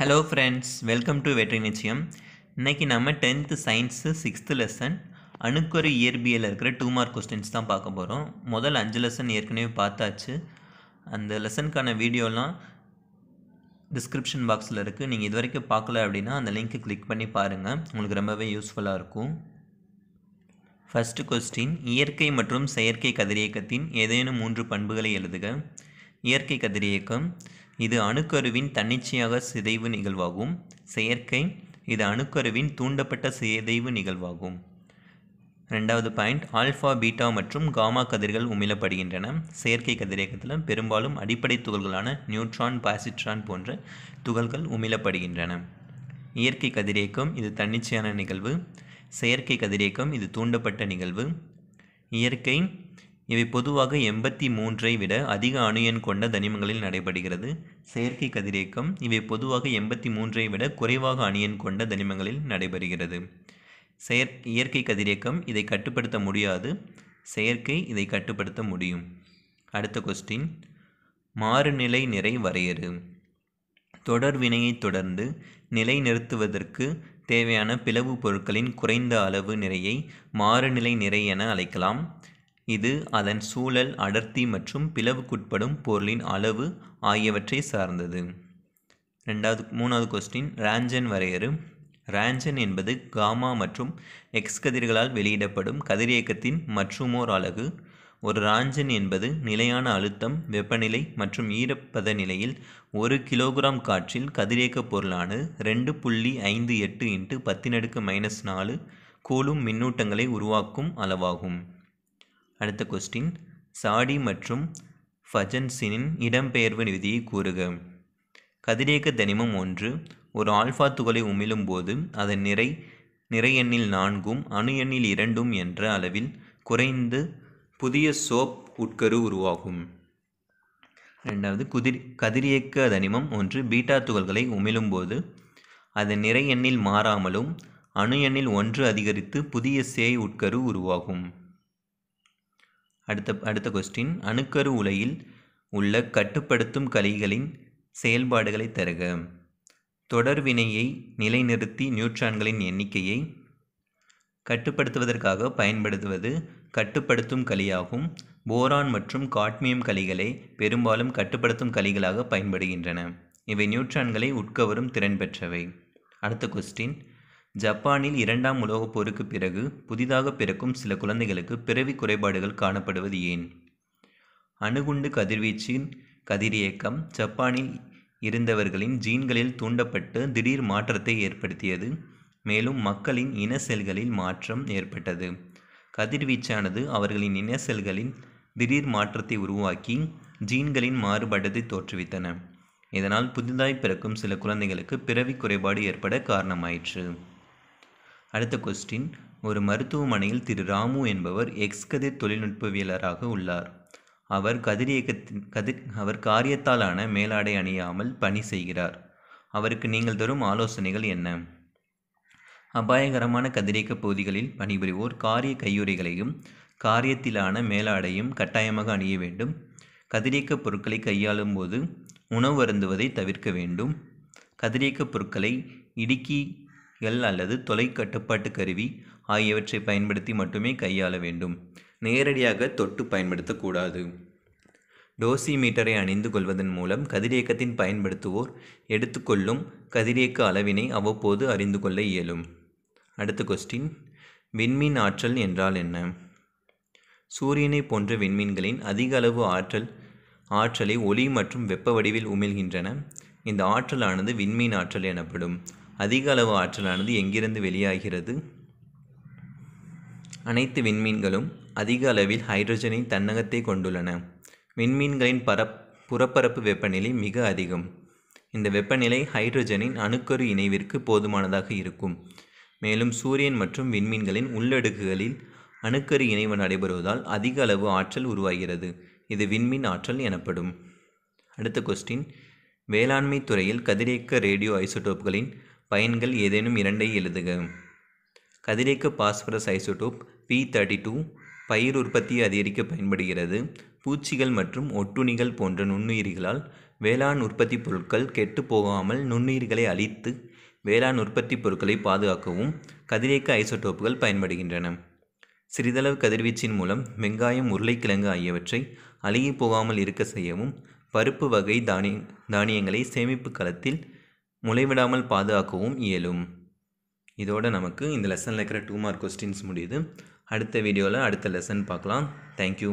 hello friends welcome to வெற்றி நிச்சயம் இன்றைக்கி நம்ம டென்த்து சயின்ஸு சிக்ஸ்த்து லெசன் அணுக்கொரு இயற்பியலில் இருக்கிற டூ மார்க் கொஸ்டின்ஸ் தான் பார்க்க போகிறோம் முதல் அஞ்சு லெசன் ஏற்கனவே பார்த்தாச்சு அந்த லெசனுக்கான வீடியோலாம் டிஸ்கிரிப்ஷன் பாக்ஸில் இருக்குது நீங்கள் இது வரைக்கும் பார்க்கல அப்படின்னா அந்த லிங்க்கை கிளிக் பண்ணி பாருங்கள் உங்களுக்கு ரொம்பவே யூஸ்ஃபுல்லாக இருக்கும் ஃபஸ்ட்டு கொஸ்டின் இயற்கை மற்றும் செயற்கை கதிரியக்கத்தின் ஏதேனும் மூன்று பண்புகளை எழுதுக இயற்கை கதிரியக்கம் இது அணுக்கருவின் தன்னிச்சையாக சிதைவு நிகழ்வாகும் செயற்கை இது அணுக்கருவின் தூண்டப்பட்ட சிதைவு நிகழ்வாகும் ரெண்டாவது பாயிண்ட் ஆல்ஃபா பீட்டா மற்றும் காமா கதிர்கள் உமிழப்படுகின்றன செயற்கை கதிரியக்கத்தில் பெரும்பாலும் அடிப்படை துகள்களான நியூட்ரான் பாசிட்ரான் போன்ற துகள்கள் உமிழப்படுகின்றன இயற்கை கதிரியக்கம் இது தன்னிச்சையான நிகழ்வு செயற்கை கதிரியக்கம் இது தூண்டப்பட்ட நிகழ்வு இயற்கை இவை பொதுவாக எண்பத்தி மூன்றை விட அதிக அணு எண் கொண்ட தனிமங்களில் நடைபெறுகிறது செயற்கை கதிரியக்கம் இவை பொதுவாக எண்பத்தி மூன்றை விட குறைவாக அணு எண் கொண்ட தனிமங்களில் நடைபெறுகிறது செயற் இயற்கை கதிரியக்கம் இதை கட்டுப்படுத்த முடியாது செயற்கை இதை கட்டுப்படுத்த முடியும் அடுத்த கொஸ்டின் மாறுநிலை நிறை வரையறு தொடர் வினையை தொடர்ந்து நிலை நிறுத்துவதற்கு தேவையான பிளவு பொருட்களின் குறைந்த அளவு நிறையை மாறுநிலை நிறை என அழைக்கலாம் இது அதன் சூழல் அடர்த்தி மற்றும் பிளவுக்குட்படும் பொருளின் அளவு ஆகியவற்றை சார்ந்தது ரெண்டாவது மூணாவது கொஸ்டின் ரேஞ்சன் வரையறு ரேஞ்சன் என்பது காமா மற்றும் எக்ஸ் கதிர்களால் வெளியிடப்படும் கதிரியக்கத்தின் மற்றுமோர் அலகு ஒரு ராஞ்சன் என்பது நிலையான அழுத்தம் வெப்பநிலை மற்றும் ஈரப்பத நிலையில் ஒரு கிலோகிராம் காற்றில் கதிரியக்க பொருளான ரெண்டு புள்ளி ஐந்து எட்டு இன்ட்டு பத்தினடுக்கு மைனஸ் நாலு கூலும் மின்னூட்டங்களை உருவாக்கும் அளவாகும் அடுத்த கொஸ்டின் சாடி மற்றும் ஃபஜன்சினின் இடம்பெயர்வு விதியை கூறுக கதிரியக்க தனிமம் ஒன்று ஒரு ஆல்ஃபா துகளை உமிழும் போது அதன் நிறை நிறை எண்ணில் நான்கும் அணு எண்ணில் இரண்டும் என்ற அளவில் குறைந்து புதிய சோப் உட்கரு உருவாகும் ரெண்டாவது குதிர் கதிரியக்க தனிமம் ஒன்று பீட்டா துகள்களை உமிழும்போது அதன் நிறை எண்ணில் மாறாமலும் அணு எண்ணில் ஒன்று அதிகரித்து புதிய சேய் உட்கரு உருவாகும் அடுத்த அடுத்த கொஸ்டின் அணுக்கரு உலையில் உள்ள கட்டுப்படுத்தும் கலிகளின் செயல்பாடுகளை தருக தொடர்வினையை நிலைநிறுத்தி நியூட்ரான்களின் எண்ணிக்கையை கட்டுப்படுத்துவதற்காக பயன்படுத்துவது கட்டுப்படுத்தும் களியாகும் போரான் மற்றும் காட்மியம் கலிகளை பெரும்பாலும் கட்டுப்படுத்தும் கலிகளாக பயன்படுகின்றன இவை நியூட்ரான்களை உட்கவரும் திறன் பெற்றவை அடுத்த கொஸ்டின் ஜப்பானில் இரண்டாம் உலகப் போருக்கு பிறகு புதிதாக பிறக்கும் சில குழந்தைகளுக்கு பிறவி குறைபாடுகள் காணப்படுவது ஏன் அணுகுண்டு கதிர்வீச்சின் கதிரியக்கம் ஜப்பானில் இருந்தவர்களின் ஜீன்களில் தூண்டப்பட்டு திடீர் மாற்றத்தை ஏற்படுத்தியது மேலும் மக்களின் இன செல்களில் மாற்றம் ஏற்பட்டது கதிர்வீச்சானது அவர்களின் இன செல்களின் திடீர் மாற்றத்தை உருவாக்கி ஜீன்களின் மாறுபாட்டத்தை தோற்றுவித்தன இதனால் புதிதாய் பிறக்கும் சில குழந்தைகளுக்கு பிறவி குறைபாடு ஏற்பட காரணமாயிற்று அடுத்த கொஸ்டின் ஒரு மருத்துவமனையில் திரு ராமு என்பவர் எக்ஸ் கதிர் தொழில்நுட்பவியலராக உள்ளார் அவர் கதிரியக்கத்தின் கதிர் அவர் காரியத்தாலான மேலாடை அணியாமல் பணி செய்கிறார் அவருக்கு நீங்கள் தரும் ஆலோசனைகள் என்ன அபாயகரமான கதிரியக்க பகுதிகளில் பணிபுரிவோர் காரிய கையுறைகளையும் காரியத்திலான மேலாடையும் கட்டாயமாக அணிய வேண்டும் கதிரியக்க பொருட்களை கையாளும் போது உணவு அருந்துவதை தவிர்க்க வேண்டும் கதிரியக்க பொருட்களை இடுக்கி எல் அல்லது தொலை கட்டுப்பாட்டு கருவி ஆகியவற்றை பயன்படுத்தி மட்டுமே கையாள வேண்டும் நேரடியாக தொட்டு பயன்படுத்தக்கூடாது டோசி மீட்டரை அணிந்து கொள்வதன் மூலம் கதிரியக்கத்தின் பயன்படுத்துவோர் எடுத்துக்கொள்ளும் கதிரியக்க அளவினை அவ்வப்போது அறிந்து கொள்ள இயலும் அடுத்த கொஸ்டின் விண்மீன் ஆற்றல் என்றால் என்ன சூரியனை போன்ற விண்மீன்களின் அதிக அளவு ஆற்றல் ஆற்றலை ஒளி மற்றும் வெப்ப வடிவில் உமிழ்கின்றன இந்த ஆற்றலானது விண்மீன் ஆற்றல் எனப்படும் அதிக அளவு ஆற்றலானது எங்கிருந்து வெளியாகிறது அனைத்து விண்மீன்களும் அதிக அளவில் ஹைட்ரஜனின் தன்னகத்தை கொண்டுள்ளன விண்மீன்களின் பரப் புறப்பரப்பு வெப்பநிலை மிக அதிகம் இந்த வெப்பநிலை ஹைட்ரஜனின் அணுக்கரு இணைவிற்கு போதுமானதாக இருக்கும் மேலும் சூரியன் மற்றும் விண்மீன்களின் உள்ளடுக்குகளில் அணுக்கரு இணைவு நடைபெறுவதால் அதிக அளவு ஆற்றல் உருவாகிறது இது விண்மீன் ஆற்றல் எனப்படும் அடுத்த கொஸ்டின் வேளாண்மை துறையில் கதிரியக்க ரேடியோ ஐசோடோப்புகளின் பயன்கள் ஏதேனும் இரண்டை எழுதுக கதிரேக்க phosphorus isotope P thirty two பயிர் உற்பத்தியை அதிகரிக்க பயன்படுகிறது பூச்சிகள் மற்றும் ஒட்டுணிகள் போன்ற நுண்ணுயிர்களால் வேளாண் உற்பத்தி பொருட்கள் கெட்டு போகாமல் நுண்ணுயிர்களை அழித்து வேளாண் உற்பத்தி பொருட்களை பாதுகாக்கவும் கதிரேக்க ஐசோடோப்புகள் பயன்படுகின்றன சிறிதளவு கதிர்வீச்சின் மூலம் வெங்காயம் உருளைக்கிழங்கு ஆகியவற்றை அழுகி போகாமல் இருக்க செய்யவும் பருப்பு வகை தானிய தானியங்களை சேமிப்பு களத்தில் முளைவிடாமல் பாதுகாக்கவும் இயலும் இதோட நமக்கு இந்த லெசனில் இருக்கிற டூ மார்க் கொஸ்டின்ஸ் முடியுது அடுத்த வீடியோவில் அடுத்த லெசன் பார்க்கலாம் தேங்க்யூ